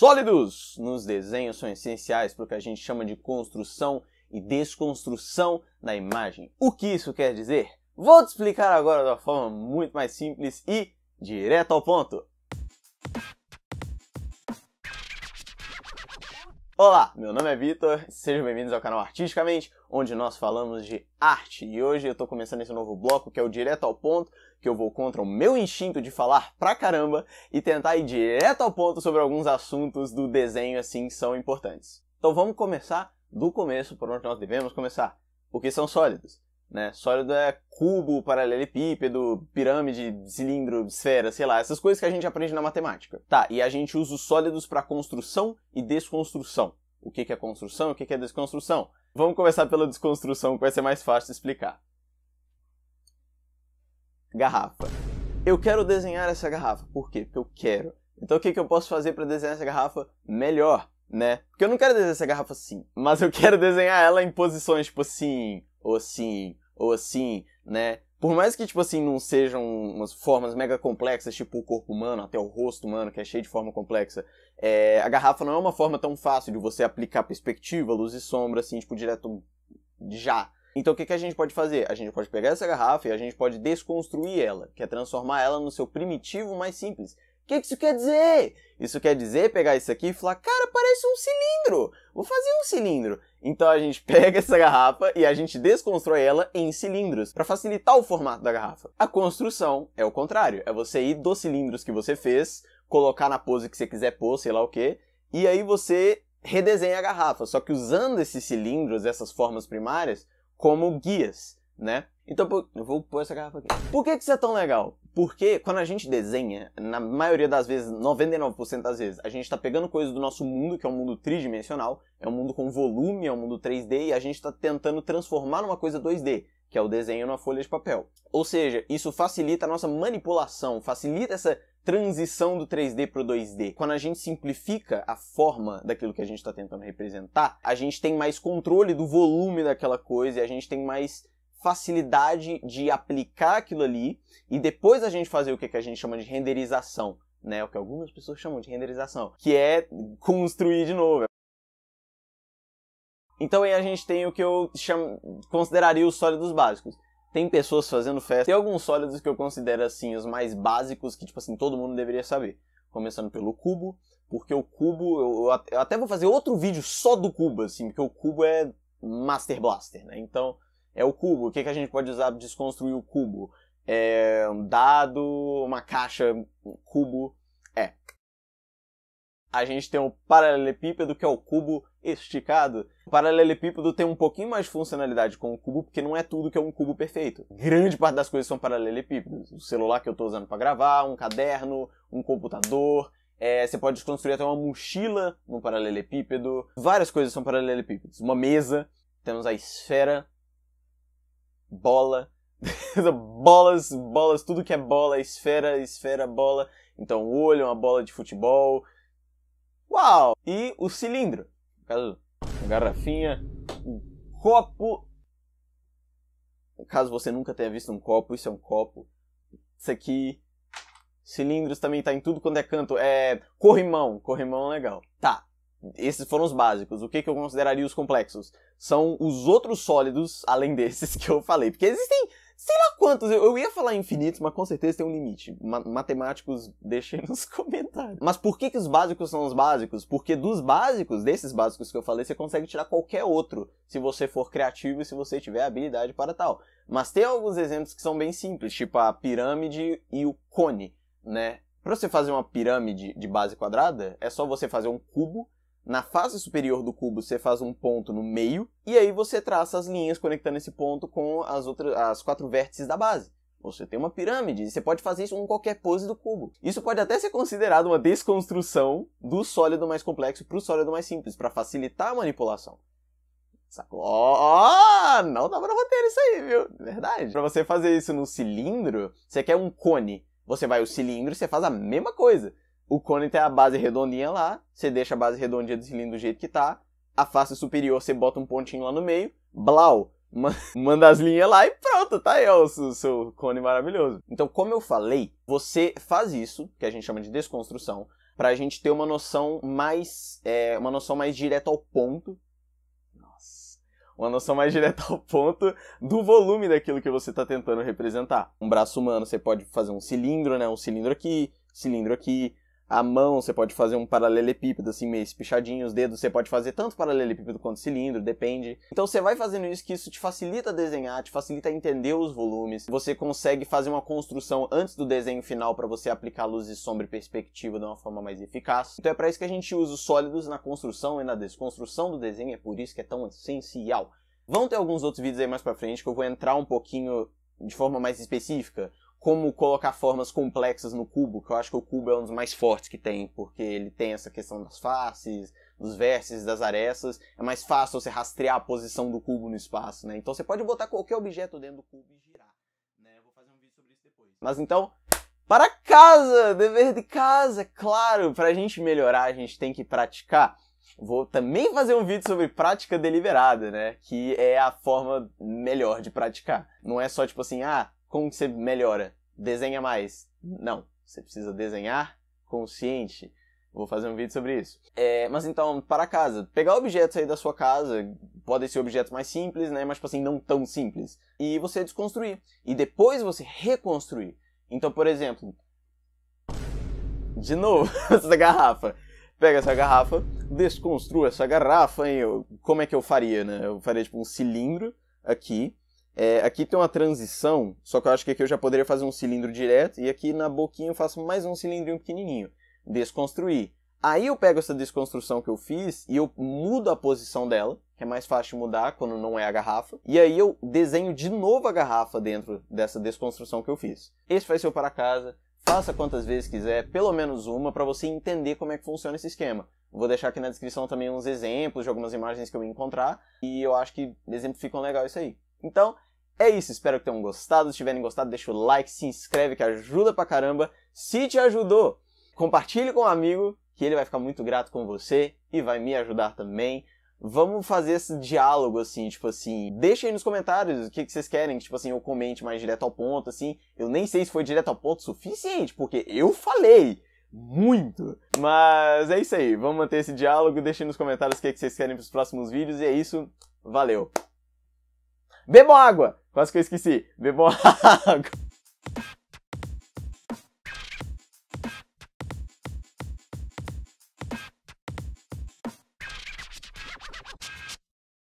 sólidos nos desenhos são essenciais para o que a gente chama de construção e desconstrução da imagem. O que isso quer dizer? Vou te explicar agora de uma forma muito mais simples e direto ao ponto. Olá, meu nome é Vitor, sejam bem-vindos ao canal Artisticamente, onde nós falamos de arte. E hoje eu estou começando esse novo bloco que é o Direto ao Ponto, que eu vou contra o meu instinto de falar pra caramba e tentar ir direto ao ponto sobre alguns assuntos do desenho assim que são importantes. Então vamos começar do começo, por onde nós devemos começar. O que são sólidos? Né? Sólido é cubo, paralelepípedo, pirâmide, cilindro, esfera, sei lá, essas coisas que a gente aprende na matemática. Tá, e a gente usa os sólidos para construção e desconstrução. O que, que é construção e o que, que é desconstrução? Vamos começar pela desconstrução, que vai ser mais fácil de explicar garrafa. Eu quero desenhar essa garrafa. Por quê? Porque eu quero. Então o que, que eu posso fazer para desenhar essa garrafa melhor, né? Porque eu não quero desenhar essa garrafa assim, mas eu quero desenhar ela em posições tipo assim, ou assim, ou assim, né? Por mais que, tipo assim, não sejam umas formas mega complexas, tipo o corpo humano, até o rosto humano, que é cheio de forma complexa, é, a garrafa não é uma forma tão fácil de você aplicar perspectiva, luz e sombra, assim, tipo, direto já, então o que, que a gente pode fazer? A gente pode pegar essa garrafa e a gente pode desconstruir ela, que é transformar ela no seu primitivo mais simples. O que, que isso quer dizer? Isso quer dizer pegar isso aqui e falar, cara, parece um cilindro, vou fazer um cilindro. Então a gente pega essa garrafa e a gente desconstrói ela em cilindros, para facilitar o formato da garrafa. A construção é o contrário, é você ir dos cilindros que você fez, colocar na pose que você quiser pôr, sei lá o que, e aí você redesenha a garrafa, só que usando esses cilindros, essas formas primárias, como guias, né? Então, eu vou pôr essa garrafa aqui. Por que, que isso é tão legal? Porque quando a gente desenha, na maioria das vezes, 99% das vezes, a gente está pegando coisas do nosso mundo, que é um mundo tridimensional, é um mundo com volume, é um mundo 3D, e a gente está tentando transformar numa coisa 2D que é o desenho na folha de papel. Ou seja, isso facilita a nossa manipulação, facilita essa transição do 3D para o 2D. Quando a gente simplifica a forma daquilo que a gente está tentando representar, a gente tem mais controle do volume daquela coisa e a gente tem mais facilidade de aplicar aquilo ali e depois a gente fazer o que a gente chama de renderização, né, o que algumas pessoas chamam de renderização, que é construir de novo, então aí a gente tem o que eu chamo, consideraria os sólidos básicos. Tem pessoas fazendo festa, tem alguns sólidos que eu considero assim os mais básicos que tipo assim todo mundo deveria saber. Começando pelo cubo, porque o cubo eu, eu até vou fazer outro vídeo só do cubo assim, porque o cubo é Master Blaster, né? Então é o cubo. O que, que a gente pode usar para desconstruir o cubo? É um dado, uma caixa um cubo a gente tem o paralelepípedo, que é o cubo esticado. O paralelepípedo tem um pouquinho mais de funcionalidade com o cubo, porque não é tudo que é um cubo perfeito. Grande parte das coisas são paralelepípedos. O celular que eu estou usando para gravar, um caderno, um computador. É, você pode construir até uma mochila no paralelepípedo. Várias coisas são paralelepípedos. Uma mesa, temos a esfera, bola, bolas, bolas, tudo que é bola, esfera, esfera, bola. Então, o olho é uma bola de futebol. Uau! E o cilindro, no caso, garrafinha, copo. Caso você nunca tenha visto um copo, isso é um copo. Isso aqui, cilindros também tá em tudo quanto é canto. É corrimão, corrimão é legal. Tá, esses foram os básicos. O que, que eu consideraria os complexos? São os outros sólidos, além desses que eu falei. Porque existem Sei lá quantos, eu, eu ia falar infinitos, mas com certeza tem um limite. Ma matemáticos, deixem nos comentários. Mas por que, que os básicos são os básicos? Porque dos básicos, desses básicos que eu falei, você consegue tirar qualquer outro, se você for criativo e se você tiver habilidade para tal. Mas tem alguns exemplos que são bem simples, tipo a pirâmide e o cone, né? Para você fazer uma pirâmide de base quadrada, é só você fazer um cubo na face superior do cubo, você faz um ponto no meio, e aí você traça as linhas conectando esse ponto com as, outras, as quatro vértices da base. Você tem uma pirâmide, e você pode fazer isso em qualquer pose do cubo. Isso pode até ser considerado uma desconstrução do sólido mais complexo para o sólido mais simples, para facilitar a manipulação. Sacou? Oh, não tava no roteiro isso aí, viu? Verdade. Para você fazer isso no cilindro, você quer um cone. Você vai o cilindro e você faz a mesma coisa. O cone tem a base redondinha lá, você deixa a base redondinha do cilindro do jeito que tá. A face superior você bota um pontinho lá no meio, blau, manda as linhas lá e pronto, tá aí ó, o seu, seu cone maravilhoso. Então, como eu falei, você faz isso, que a gente chama de desconstrução, pra gente ter uma noção mais, é, uma noção mais direta ao ponto. Nossa. Uma noção mais direta ao ponto do volume daquilo que você está tentando representar. Um braço humano, você pode fazer um cilindro, né? Um cilindro aqui, cilindro aqui a mão, você pode fazer um paralelepípedo, assim, meio espichadinho, os dedos, você pode fazer tanto paralelepípedo quanto cilindro, depende. Então você vai fazendo isso que isso te facilita desenhar, te facilita entender os volumes, você consegue fazer uma construção antes do desenho final para você aplicar luz e sombra e perspectiva de uma forma mais eficaz. Então é para isso que a gente usa os sólidos na construção e na desconstrução do desenho, é por isso que é tão essencial. Vão ter alguns outros vídeos aí mais pra frente que eu vou entrar um pouquinho de forma mais específica como colocar formas complexas no cubo, que eu acho que o cubo é um dos mais fortes que tem, porque ele tem essa questão das faces, dos vértices, das arestas. É mais fácil você rastrear a posição do cubo no espaço, né? Então você pode botar qualquer objeto dentro do cubo e girar. Né? Eu vou fazer um vídeo sobre isso depois. Mas então, para casa! Dever de casa, claro! Para a gente melhorar, a gente tem que praticar. Vou também fazer um vídeo sobre prática deliberada, né? Que é a forma melhor de praticar. Não é só tipo assim, ah, como que você melhora? Desenha mais. Não. Você precisa desenhar consciente. Vou fazer um vídeo sobre isso. É, mas então, para casa. Pegar objetos aí da sua casa, podem ser objetos mais simples, né? Mas, tipo assim, não tão simples. E você desconstruir. E depois você reconstruir. Então, por exemplo. De novo, essa garrafa. Pega essa garrafa, desconstrua essa garrafa, hein? como é que eu faria, né? Eu faria, tipo, um cilindro aqui. É, aqui tem uma transição, só que eu acho que aqui eu já poderia fazer um cilindro direto, e aqui na boquinha eu faço mais um cilindrinho pequenininho. Desconstruir. Aí eu pego essa desconstrução que eu fiz e eu mudo a posição dela, que é mais fácil mudar quando não é a garrafa, e aí eu desenho de novo a garrafa dentro dessa desconstrução que eu fiz. Esse vai ser o para casa, faça quantas vezes quiser, pelo menos uma, para você entender como é que funciona esse esquema. Vou deixar aqui na descrição também uns exemplos de algumas imagens que eu encontrar, e eu acho que exemplificam legal isso aí. Então, é isso, espero que tenham gostado. Se tiverem gostado, deixa o like, se inscreve que ajuda pra caramba. Se te ajudou, compartilhe com um amigo que ele vai ficar muito grato com você e vai me ajudar também. Vamos fazer esse diálogo, assim, tipo assim, deixa aí nos comentários o que, que vocês querem, tipo assim, eu comente mais direto ao ponto, assim. Eu nem sei se foi direto ao ponto suficiente, porque eu falei muito. Mas é isso aí, vamos manter esse diálogo, deixem nos comentários o que, que vocês querem para os próximos vídeos e é isso, valeu! Bebam água! Quase que eu esqueci. Bebam água.